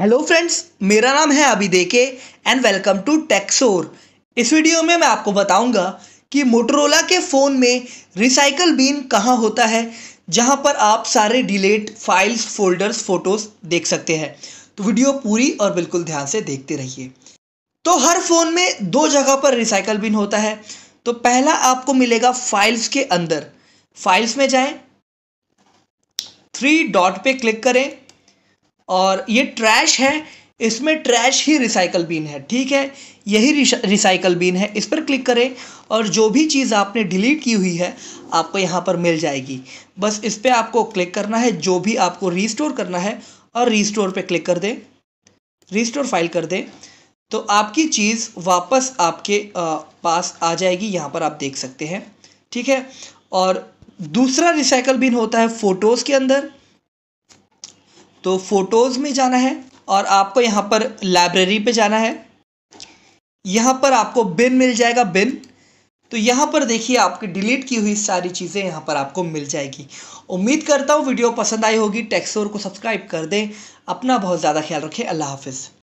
hello friends मेरा नाम है अभी देके एंड वेलकम टू टेक्सोर इस वीडियो में मैं आपको बताऊंगा कि मोटरोला के फ़ोन में रिसाइकल बीन कहाँ होता है जहां पर आप सारे डिलेट फाइल्स फोल्डर्स फोटोज़ देख सकते हैं तो वीडियो पूरी और बिल्कुल ध्यान से देखते रहिए तो हर फ़ोन में दो जगह पर रिसाइकल बिन होता है तो पहला आपको मिलेगा फाइल्स के अंदर फाइल्स में जाएं थ्री डॉट पे क्लिक करें और ये ट्रैश है इसमें ट्रैश ही रिसाइकल बीन है ठीक है यही रिसाइकल बीन है इस पर क्लिक करें और जो भी चीज़ आपने डिलीट की हुई है आपको यहाँ पर मिल जाएगी बस इस पर आपको क्लिक करना है जो भी आपको रीस्टोर करना है और रीस्टोर पे क्लिक कर दें रिस्टोर फाइल कर दें तो आपकी चीज़ वापस आपके पास आ जाएगी यहाँ पर आप देख सकते हैं ठीक है और दूसरा रिसाइकल बिन होता है फ़ोटोज़ के अंदर तो फ़ोटोज़ में जाना है और आपको यहाँ पर लाइब्रेरी पे जाना है यहाँ पर आपको बिन मिल जाएगा बिन तो यहाँ पर देखिए आपकी डिलीट की हुई सारी चीज़ें यहाँ पर आपको मिल जाएगी उम्मीद करता हूँ वीडियो पसंद आई होगी टेक्सोर को सब्सक्राइब कर दें अपना बहुत ज़्यादा ख्याल रखें अल्लाह हाफिज़